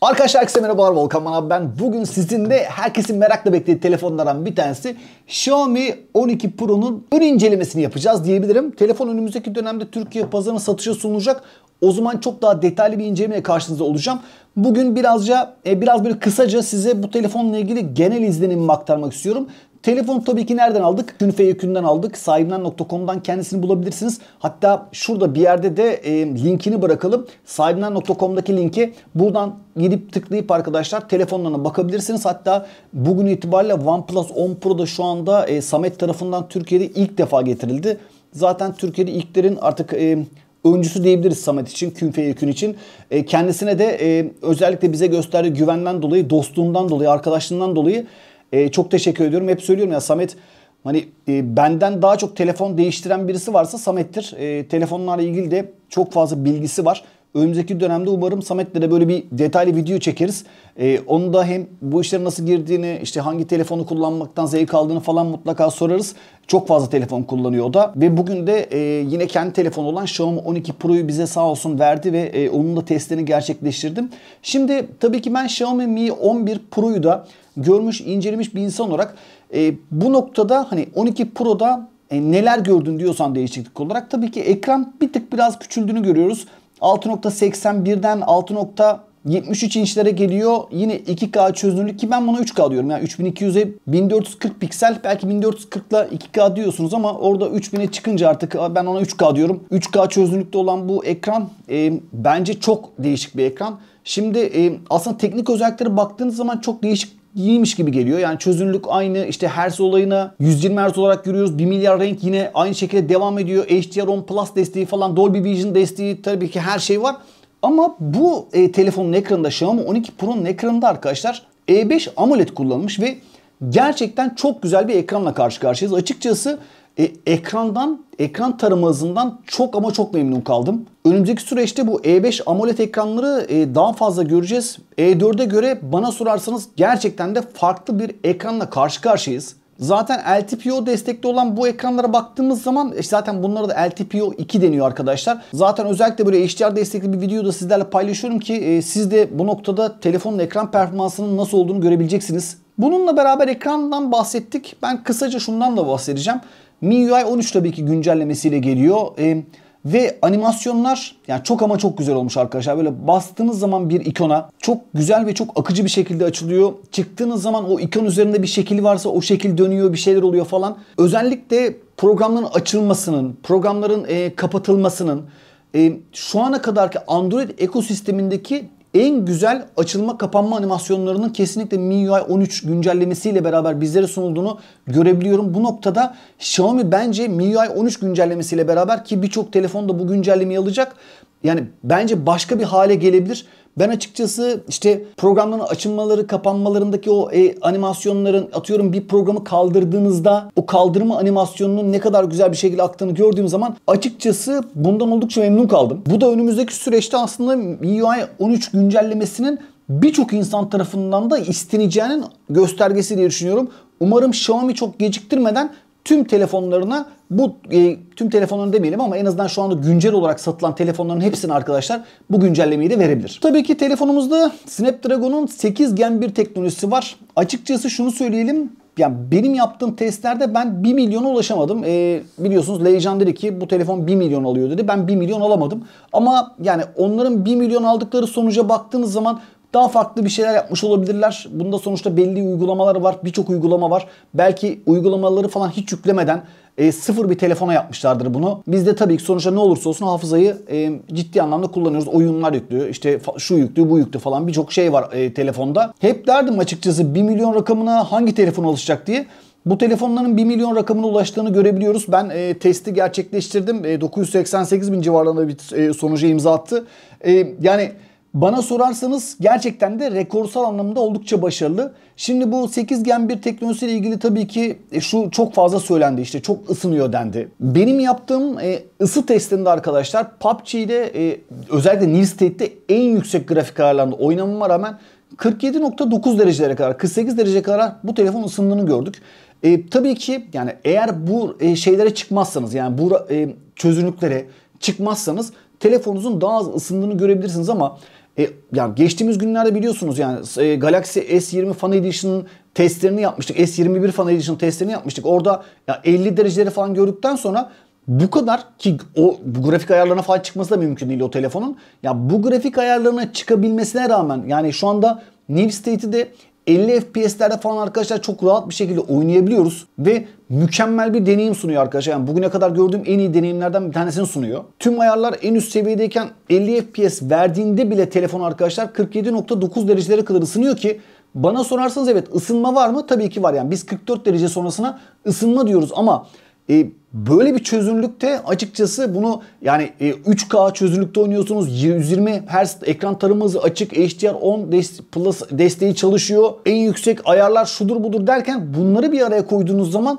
Arkadaşlar herkese merhabalar Volkan Manav ben. Bugün sizin de herkesin merakla beklediği telefonlardan bir tanesi Xiaomi 12 Pro'nun ön incelemesini yapacağız diyebilirim. Telefon önümüzdeki dönemde Türkiye pazarına satışa sunulacak. O zaman çok daha detaylı bir incelemeye karşınızda olacağım. Bugün birazca e, biraz böyle kısaca size bu telefonla ilgili genel izlenimimi aktarmak istiyorum. Telefon tabii ki nereden aldık? Künfeyekün'den aldık. Sahibinden.com'dan kendisini bulabilirsiniz. Hatta şurada bir yerde de e, linkini bırakalım. Sahibinden.com'daki linki buradan gidip tıklayıp arkadaşlar telefonlarına bakabilirsiniz. Hatta bugün itibariyle OnePlus 10 Pro'da şu anda e, Samet tarafından Türkiye'de ilk defa getirildi. Zaten Türkiye'de ilklerin artık e, öncüsü diyebiliriz Samet için, Künfeyekün için. E, kendisine de e, özellikle bize gösterdiği güvenden dolayı, dostluğundan dolayı, arkadaşlığından dolayı e, çok teşekkür ediyorum. Hep söylüyorum ya Samet hani e, benden daha çok telefon değiştiren birisi varsa Samet'tir. E, telefonlarla ilgili de çok fazla bilgisi var. Önümüzdeki dönemde umarım Samet'le de böyle bir detaylı video çekeriz. Ee, onu da hem bu işlere nasıl girdiğini, işte hangi telefonu kullanmaktan zevk aldığını falan mutlaka sorarız. Çok fazla telefon kullanıyor o da. Ve bugün de e, yine kendi telefonu olan Xiaomi 12 Pro'yu bize sağ olsun verdi ve e, onun da testini gerçekleştirdim. Şimdi tabii ki ben Xiaomi Mi 11 Pro'yu da görmüş, incelemiş bir insan olarak e, bu noktada hani 12 Pro'da e, neler gördün diyorsan değişiklik olarak tabii ki ekran bir tık biraz küçüldüğünü görüyoruz. 6.81'den 6.73 inçlere geliyor. Yine 2K çözünürlük ki ben buna 3K diyorum. Yani 3200'e 1440 piksel belki 1440 1440'la 2K diyorsunuz ama orada 3000'e çıkınca artık ben ona 3K diyorum. 3K çözünürlükte olan bu ekran e, bence çok değişik bir ekran. Şimdi e, aslında teknik özelliklere baktığınız zaman çok değişik iyiymiş gibi geliyor. Yani çözünürlük aynı. işte hertz olayına 120 hertz olarak görüyoruz. 1 milyar renk yine aynı şekilde devam ediyor. HDR10 Plus desteği falan Dolby Vision desteği tabii ki her şey var. Ama bu e, telefonun ekranında Xiaomi 12 Pro'nun ekranında arkadaşlar E5 AMOLED kullanmış ve gerçekten çok güzel bir ekranla karşı karşıyayız. Açıkçası e, ekrandan, ekran tarama hızından çok ama çok memnun kaldım. Önümüzdeki süreçte bu E5 AMOLED ekranları e, daha fazla göreceğiz. E4'e göre bana sorarsanız gerçekten de farklı bir ekranla karşı karşıyayız. Zaten LTPO destekli olan bu ekranlara baktığımız zaman e, zaten bunlara da LTPO 2 deniyor arkadaşlar. Zaten özellikle böyle HDR destekli bir videoda sizlerle paylaşıyorum ki e, siz de bu noktada telefonun ekran performansının nasıl olduğunu görebileceksiniz. Bununla beraber ekrandan bahsettik. Ben kısaca şundan da bahsedeceğim. MIUI 13 tabii ki güncellemesiyle geliyor. Ee, ve animasyonlar yani çok ama çok güzel olmuş arkadaşlar. Böyle bastığınız zaman bir ikona çok güzel ve çok akıcı bir şekilde açılıyor. Çıktığınız zaman o ikon üzerinde bir şekil varsa o şekil dönüyor bir şeyler oluyor falan. Özellikle programların açılmasının, programların e, kapatılmasının e, şu ana kadarki Android ekosistemindeki en güzel açılma kapanma animasyonlarının kesinlikle MIUI 13 güncellemesiyle beraber bizlere sunulduğunu görebiliyorum. Bu noktada Xiaomi bence MIUI 13 güncellemesiyle beraber ki birçok telefon da bu güncellemeyi alacak. Yani bence başka bir hale gelebilir ben açıkçası işte programların açılmaları, kapanmalarındaki o e, animasyonların atıyorum bir programı kaldırdığınızda o kaldırma animasyonunun ne kadar güzel bir şekilde aktığını gördüğüm zaman açıkçası bundan oldukça memnun kaldım. Bu da önümüzdeki süreçte aslında UI 13 güncellemesinin birçok insan tarafından da isteneceğinin göstergesi diye düşünüyorum. Umarım Xiaomi çok geciktirmeden tüm telefonlarına bu e, tüm telefonlarını demeyelim ama en azından şu anda güncel olarak satılan telefonların hepsini arkadaşlar bu güncellemeyi de verebilir. Tabii ki telefonumuzda Snapdragon'un 8 Gen 1 teknolojisi var. Açıkçası şunu söyleyelim yani benim yaptığım testlerde ben 1 milyona ulaşamadım. Ee, biliyorsunuz Lejan dedi ki bu telefon 1 milyon alıyor dedi. Ben 1 milyon alamadım. Ama yani onların 1 milyon aldıkları sonuca baktığınız zaman daha farklı bir şeyler yapmış olabilirler. Bunda sonuçta belli uygulamalar var. Birçok uygulama var. Belki uygulamaları falan hiç yüklemeden e, sıfır bir telefona yapmışlardır bunu. Biz de tabii ki sonuçta ne olursa olsun hafızayı e, ciddi anlamda kullanıyoruz. Oyunlar yüklü, işte şu yüklü, bu yüklü falan birçok şey var e, telefonda. Hep derdim açıkçası 1 milyon rakamına hangi telefon alışacak diye. Bu telefonların 1 milyon rakamına ulaştığını görebiliyoruz. Ben e, testi gerçekleştirdim. E, 988 bin civarlarında bir e, sonuca imza attı. E, yani bana sorarsanız gerçekten de rekorsal anlamda oldukça başarılı. Şimdi bu 8 Gen 1 teknolojisiyle ilgili tabii ki e, şu çok fazla söylendi işte çok ısınıyor dendi. Benim yaptığım e, ısı testinde arkadaşlar PUBG'de ile e, özellikle Nil State'de en yüksek grafik ayarlarında oynamama rağmen 47.9 derecelere kadar 48 dereceye kadar bu telefon ısındığını gördük. E, tabii ki yani eğer bu şeylere çıkmazsanız yani bu e, çözünürlüklere çıkmazsanız telefonunuzun daha az ısındığını görebilirsiniz ama e, yani geçtiğimiz günlerde biliyorsunuz yani e, Galaxy S20 Fan Edition'ın testlerini yapmıştık. S21 Fan Edition testlerini yapmıştık. Orada ya 50 dereceleri falan gördükten sonra bu kadar ki o bu grafik ayarlarına falan çıkması da mümkün değil o telefonun. Ya bu grafik ayarlarına çıkabilmesine rağmen yani şu anda New State'i de 50 FPS'lerde falan arkadaşlar çok rahat bir şekilde oynayabiliyoruz ve mükemmel bir deneyim sunuyor arkadaşlar. Yani bugüne kadar gördüğüm en iyi deneyimlerden bir tanesini sunuyor. Tüm ayarlar en üst seviyedeyken 50 FPS verdiğinde bile telefon arkadaşlar 47.9 derecelere kadar ısınıyor ki bana sorarsanız evet ısınma var mı? Tabii ki var yani biz 44 derece sonrasına ısınma diyoruz ama e, böyle bir çözünürlükte açıkçası bunu yani e, 3K çözünürlükte oynuyorsunuz. 120 Hz ekran tarımı açık. HDR10 Plus desteği çalışıyor. En yüksek ayarlar şudur budur derken bunları bir araya koyduğunuz zaman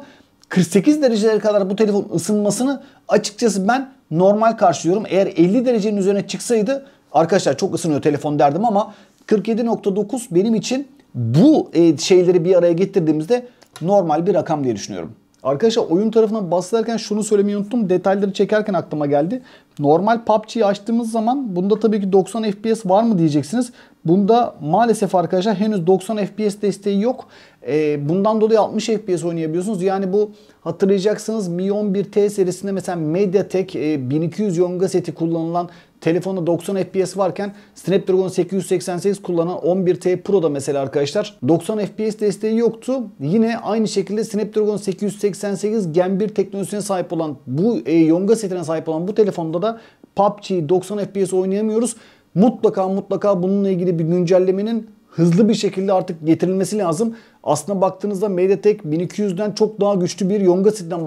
48 derecelere kadar bu telefon ısınmasını açıkçası ben normal karşılıyorum. Eğer 50 derecenin üzerine çıksaydı arkadaşlar çok ısınıyor telefon derdim ama 47.9 benim için bu e, şeyleri bir araya getirdiğimizde normal bir rakam diye düşünüyorum. Arkadaşlar oyun tarafına bahsederken şunu söylemeyi unuttum. Detayları çekerken aklıma geldi. Normal PUBG'yi açtığımız zaman bunda tabii ki 90 FPS var mı diyeceksiniz. Bunda maalesef arkadaşlar henüz 90 FPS desteği yok. E, bundan dolayı 60 FPS oynayabiliyorsunuz. Yani bu hatırlayacaksınız Mi 11T serisinde mesela MediaTek e, 1200 yonga seti kullanılan telefonda 90 FPS varken Snapdragon 888 kullanan 11T Pro'da mesela arkadaşlar 90 FPS desteği yoktu. Yine aynı şekilde Snapdragon 888 Gen 1 teknolojisine sahip olan bu e, yonga setine sahip olan bu telefonda da PUBG 90 FPS oynayamıyoruz. Mutlaka mutlaka bununla ilgili bir güncellemenin hızlı bir şekilde artık getirilmesi lazım. Aslına baktığınızda Mediatek 1200'den çok daha güçlü bir Yonga setinden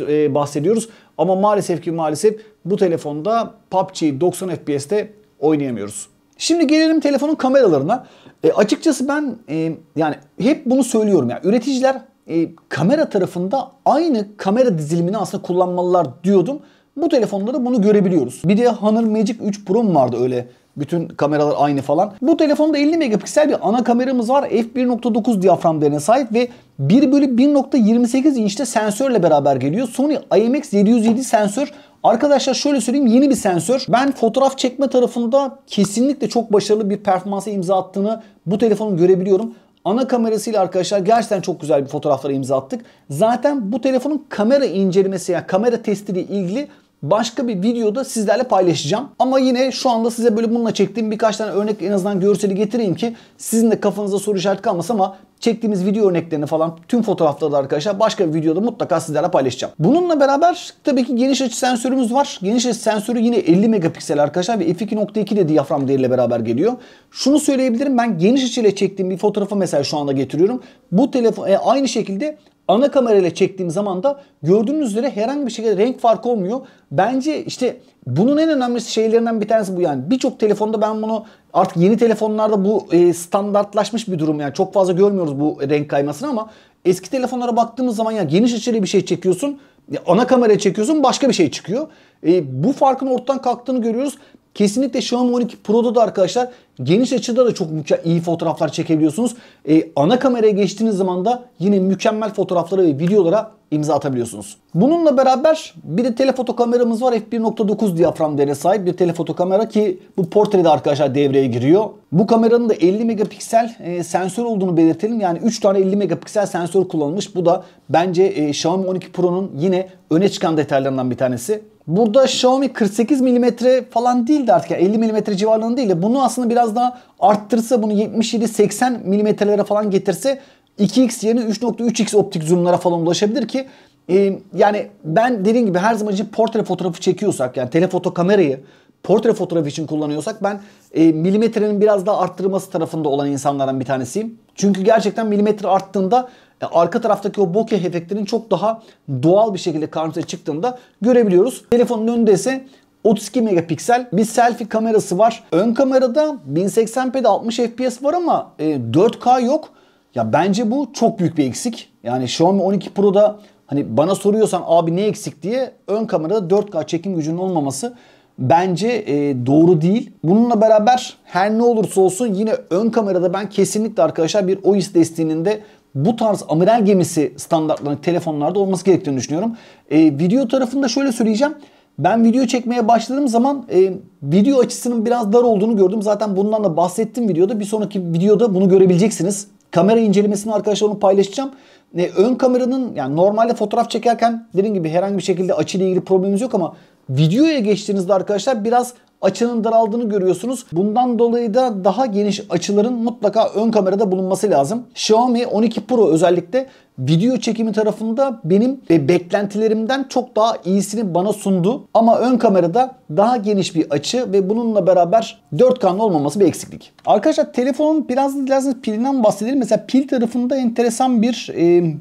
e, bahsediyoruz. Ama maalesef ki maalesef bu telefonda PUBG'yi 90 FPS'te oynayamıyoruz. Şimdi gelelim telefonun kameralarına. E, açıkçası ben e, yani hep bunu söylüyorum. Yani üreticiler e, kamera tarafında aynı kamera dizilimini aslında kullanmalılar diyordum. Bu telefonda da bunu görebiliyoruz. Bir de Honor Magic 3 Pro vardı öyle bütün kameralar aynı falan. Bu telefonda 50 megapiksel bir ana kameramız var. F1.9 diyafram değerine sahip ve 1 bölü 1.28 inçte sensörle beraber geliyor. Sony IMX707 sensör Arkadaşlar şöyle söyleyeyim yeni bir sensör. Ben fotoğraf çekme tarafında kesinlikle çok başarılı bir performansa imza attığını bu telefonun görebiliyorum. Ana kamerasıyla arkadaşlar gerçekten çok güzel bir fotoğraflara imza attık. Zaten bu telefonun kamera incelemesi yani kamera testiyle ilgili başka bir videoda sizlerle paylaşacağım. Ama yine şu anda size böyle bununla çektiğim birkaç tane örnek en azından görseli getireyim ki sizin de kafanızda soru işareti kalmasın ama çektiğimiz video örneklerini falan tüm fotoğrafları da arkadaşlar başka bir videoda mutlaka sizlerle paylaşacağım. Bununla beraber tabii ki geniş açı sensörümüz var. Geniş açı sensörü yine 50 megapiksel arkadaşlar ve f2.2 de diyafram değeriyle beraber geliyor. Şunu söyleyebilirim ben geniş açıyla çektiğim bir fotoğrafı mesela şu anda getiriyorum. Bu telefon e, aynı şekilde Ana kamerayla çektiğim zaman da gördüğünüz üzere herhangi bir şekilde renk farkı olmuyor. Bence işte bunun en önemli şeylerinden bir tanesi bu yani. Birçok telefonda ben bunu artık yeni telefonlarda bu e, standartlaşmış bir durum yani. Çok fazla görmüyoruz bu renk kaymasını ama eski telefonlara baktığımız zaman ya geniş açıyla bir şey çekiyorsun. Ana kamera çekiyorsun başka bir şey çıkıyor. E, bu farkın ortadan kalktığını görüyoruz. Kesinlikle Xiaomi 12 Pro'da da arkadaşlar geniş açıda da çok iyi fotoğraflar çekebiliyorsunuz. Ee, ana kameraya geçtiğiniz zaman da yine mükemmel fotoğraflara ve videolara imza atabiliyorsunuz. Bununla beraber bir de telefoto kameramız var. F1.9 diyafram değerine sahip bir telefoto kamera ki bu portrede arkadaşlar devreye giriyor. Bu kameranın da 50 megapiksel e, sensör olduğunu belirtelim. Yani 3 tane 50 megapiksel sensör kullanılmış. Bu da bence e, Xiaomi 12 Pro'nun yine öne çıkan detaylarından bir tanesi. Burada Xiaomi 48 mm falan değildi artık. Yani 50 mm civarlarında değil de bunu aslında biraz daha arttırsa bunu 77-80 mm'lere falan getirse 2x yerine 3.3x optik zoomlara falan ulaşabilir ki e, yani ben dediğim gibi her zaman için portre fotoğrafı çekiyorsak yani telefoto kamerayı portre fotoğrafı için kullanıyorsak ben e, milimetrenin biraz daha arttırılması tarafında olan insanlardan bir tanesiyim. Çünkü gerçekten milimetre arttığında e, arka taraftaki o bokeh efektinin çok daha doğal bir şekilde karşımıza çıktığında görebiliyoruz. Telefonun önünde ise 32 megapiksel bir selfie kamerası var. Ön kamerada 1080p'de 60 fps var ama e, 4K yok. Ya bence bu çok büyük bir eksik. Yani Xiaomi 12 Pro'da hani bana soruyorsan abi ne eksik diye ön kamerada 4K çekim gücünün olmaması bence e, doğru değil. Bununla beraber her ne olursa olsun yine ön kamerada ben kesinlikle arkadaşlar bir OIS desteğinin de bu tarz amiral gemisi standartlarının telefonlarda olması gerektiğini düşünüyorum. E, video tarafında şöyle söyleyeceğim. Ben video çekmeye başladığım zaman e, video açısının biraz dar olduğunu gördüm. Zaten bundan da bahsettim videoda. Bir sonraki videoda bunu görebileceksiniz kamera incelemesini arkadaşlar onu paylaşacağım. E, ön kameranın yani normalde fotoğraf çekerken dediğim gibi herhangi bir şekilde açıyla ilgili problemimiz yok ama Videoya geçtiğinizde arkadaşlar biraz açının daraldığını görüyorsunuz. Bundan dolayı da daha geniş açıların mutlaka ön kamerada bulunması lazım. Xiaomi 12 Pro özellikle video çekimi tarafında benim e, beklentilerimden çok daha iyisini bana sundu. Ama ön kamerada daha geniş bir açı ve bununla beraber 4K'nın olmaması bir eksiklik. Arkadaşlar telefonun biraz dilerseniz pilinden bahsedelim. Mesela pil tarafında enteresan bir e,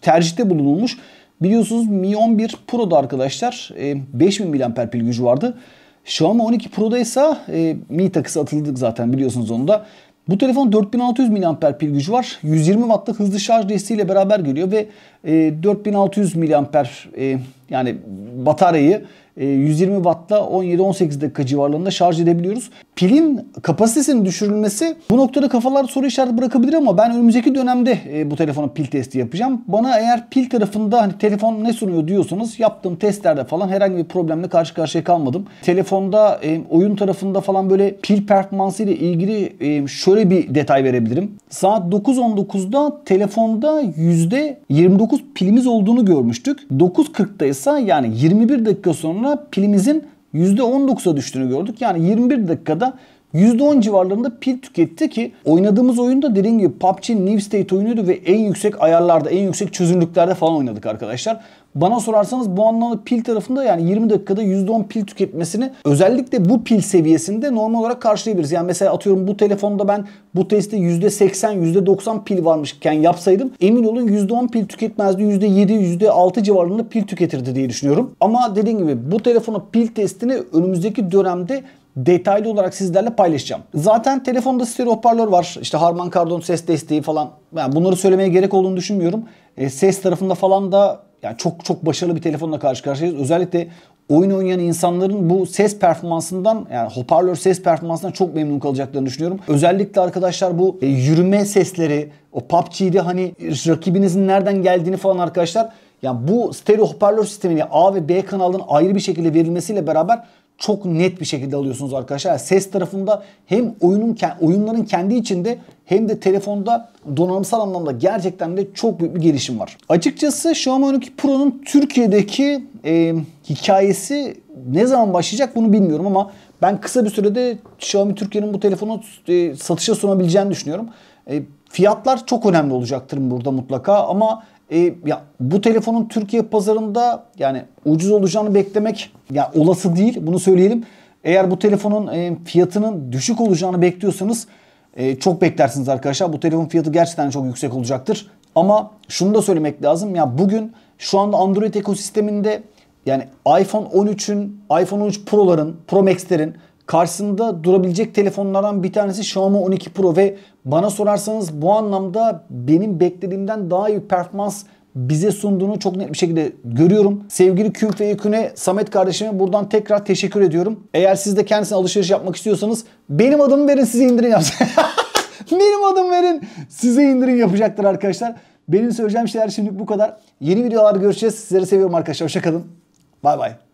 tercihte bulunulmuş. Biliyorsunuz Mi 11 Pro'da arkadaşlar 5000 e, mAh pil gücü vardı. Xiaomi 12 Pro'da ise e, Mi takısı atıldık zaten biliyorsunuz onu da. Bu telefon 4600 mAh pil gücü var. 120 wattlık hızlı şarj desteğiyle beraber geliyor ve 4600 e, miliamper e, yani bataryayı 120 e, Watt'la 17-18 dakika civarlarında şarj edebiliyoruz. Pilin kapasitesinin düşürülmesi bu noktada kafalar soru işareti bırakabilir ama ben önümüzdeki dönemde bu telefonun pil testi yapacağım. Bana eğer pil tarafında hani telefon ne sunuyor diyorsanız yaptığım testlerde falan herhangi bir problemle karşı karşıya kalmadım. Telefonda oyun tarafında falan böyle pil performansı ile ilgili şöyle bir detay verebilirim. Saat 9.19'da telefonda %29 9 pilimiz olduğunu görmüştük. 9.40'da ise yani 21 dakika sonra pilimizin %19'a düştüğünü gördük. Yani 21 dakikada %10 civarlarında pil tüketti ki oynadığımız oyunda dediğim gibi PUBG New State oyunuydu ve en yüksek ayarlarda, en yüksek çözünürlüklerde falan oynadık arkadaşlar. Bana sorarsanız bu anlamda pil tarafında yani 20 dakikada %10 pil tüketmesini özellikle bu pil seviyesinde normal olarak karşılayabiliriz. Yani mesela atıyorum bu telefonda ben bu testte %80, %90 pil varmışken yapsaydım emin olun %10 pil tüketmezdi. %7, %6 civarında pil tüketirdi diye düşünüyorum. Ama dediğim gibi bu telefonun pil testini önümüzdeki dönemde detaylı olarak sizlerle paylaşacağım. Zaten telefonda stereo hoparlör var. İşte Harman Kardon ses desteği falan. Yani bunları söylemeye gerek olduğunu düşünmüyorum. E, ses tarafında falan da yani çok çok başarılı bir telefonla karşı karşıyayız. Özellikle oyun oynayan insanların bu ses performansından yani hoparlör ses performansından çok memnun kalacaklarını düşünüyorum. Özellikle arkadaşlar bu e, yürüme sesleri o PUBG'de hani rakibinizin nereden geldiğini falan arkadaşlar yani bu stereo hoparlör sistemini A ve B kanalının ayrı bir şekilde verilmesiyle beraber çok net bir şekilde alıyorsunuz arkadaşlar. ses tarafında hem oyunun oyunların kendi içinde hem de telefonda donanımsal anlamda gerçekten de çok büyük bir gelişim var. Açıkçası Xiaomi 12 Pro'nun Türkiye'deki e, hikayesi ne zaman başlayacak bunu bilmiyorum ama ben kısa bir sürede Xiaomi Türkiye'nin bu telefonu e, satışa sunabileceğini düşünüyorum. E, Fiyatlar çok önemli olacaktır burada mutlaka ama e, ya bu telefonun Türkiye pazarında yani ucuz olacağını beklemek ya olası değil bunu söyleyelim. Eğer bu telefonun e, fiyatının düşük olacağını bekliyorsanız e, çok beklersiniz arkadaşlar. Bu telefon fiyatı gerçekten çok yüksek olacaktır. Ama şunu da söylemek lazım ya bugün şu anda Android ekosisteminde yani iPhone 13'ün, iPhone 13 Pro'ların, Pro Max'lerin Karşısında durabilecek telefonlardan bir tanesi Xiaomi 12 Pro ve bana sorarsanız bu anlamda benim beklediğimden daha iyi performans bize sunduğunu çok net bir şekilde görüyorum. Sevgili Kümp ve Yükün'e Samet kardeşime buradan tekrar teşekkür ediyorum. Eğer siz de kendisine alışveriş yapmak istiyorsanız benim adımı verin size indirin yapsın. benim adım verin size indirin yapacaktır arkadaşlar. Benim söyleyeceğim şeyler şimdilik bu kadar. Yeni videolarda görüşeceğiz. Sizleri seviyorum arkadaşlar. Hoşçakalın. Bay bay.